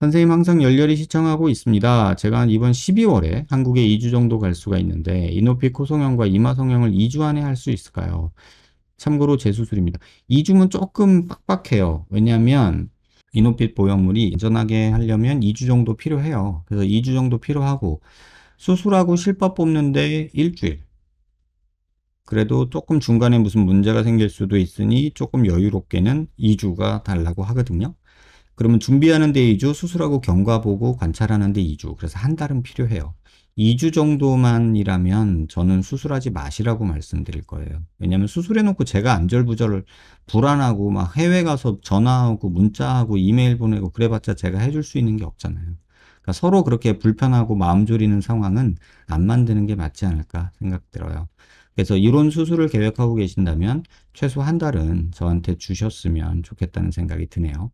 선생님 항상 열렬히 시청하고 있습니다. 제가 이번 12월에 한국에 2주 정도 갈 수가 있는데 이노피 코성형과 이마 성형을 2주 안에 할 수 있을까요? 참고로 재수술입니다. 2주면 조금 빡빡해요. 왜냐하면 이노핏 보형물이 안전하게 하려면 2주 정도 필요해요. 그래서 2주 정도 필요하고 수술하고 실밥 뽑는데 일주일 그래도 조금 중간에 무슨 문제가 생길 수도 있으니 조금 여유롭게는 2주가 달라고 하거든요. 그러면 준비하는 데 2주, 수술하고 경과 보고 관찰하는 데 2주. 그래서 한 달은 필요해요. 2주 정도만이라면 저는 수술하지 마시라고 말씀드릴 거예요. 왜냐면 수술해놓고 제가 안절부절 불안하고 막 해외 가서 전화하고 문자하고 이메일 보내고 그래봤자 제가 해줄 수 있는 게 없잖아요. 그러니까 서로 그렇게 불편하고 마음 졸이는 상황은 안 만드는 게 맞지 않을까 생각 들어요. 그래서 이런 수술을 계획하고 계신다면 최소 한 달은 저한테 주셨으면 좋겠다는 생각이 드네요.